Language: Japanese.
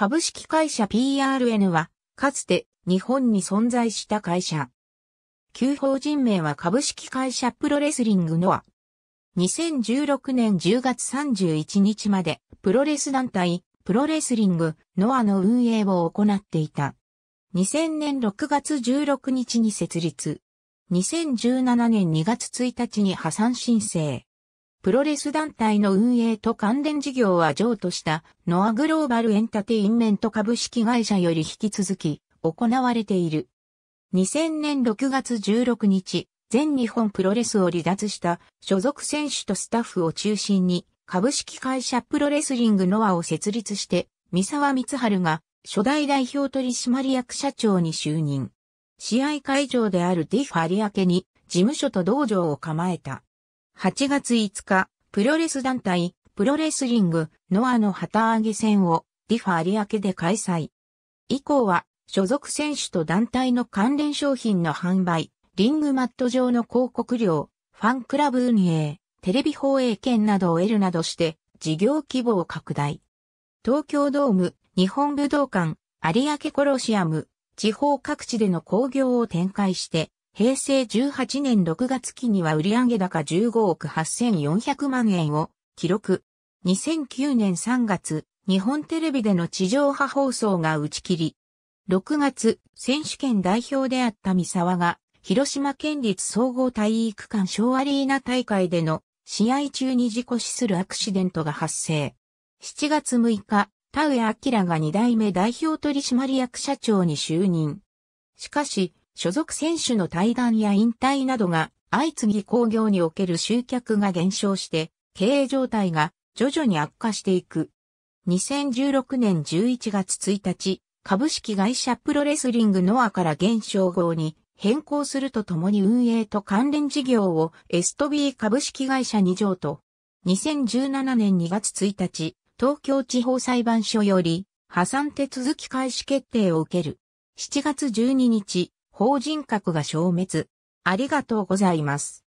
株式会社 PRN は、かつて日本に存在した会社。旧法人名は株式会社プロレスリングノア。2016年10月31日まで、プロレス団体、プロレスリング、ノアの運営を行っていた。2000年6月16日に設立。2017年2月1日に破産申請。プロレス団体の運営と関連事業は譲渡したノアグローバルエンタテインメント株式会社より引き続き行われている。2000年6月16日、全日本プロレスを離脱した所属選手とスタッフを中心に株式会社プロレスリングノアを設立して、三沢光春が初代代表取締役社長に就任。試合会場であるディファリアケに事務所と道場を構えた。8月5日、プロレス団体、プロレスリング、ノアの旗揚げ戦を、ディファ有明で開催。以降は、所属選手と団体の関連商品の販売、リングマット上の広告料、ファンクラブ運営、テレビ放映権などを得るなどして、事業規模を拡大。東京ドーム、日本武道館、有明コロシアム、地方各地での興行を展開して、平成18年6月期には売上高15億8400万円を記録。2009年3月、日本テレビでの地上波放送が打ち切り。6月、選手権代表であった三沢が、広島県立総合体育館小アリーナ大会での試合中に事故死するアクシデントが発生。7月6日、田上明が2代目代表取締役社長に就任。しかし、所属選手の退団や引退などが相次ぎ工業における集客が減少して、経営状態が徐々に悪化していく。2016年11月1日、株式会社プロレスリングノアから減少号に変更するとともに運営と関連事業をエストビー株式会社に譲渡。2017年2月1日、東京地方裁判所より破産手続き開始決定を受ける。7月12日、法人格が消滅。ありがとうございます。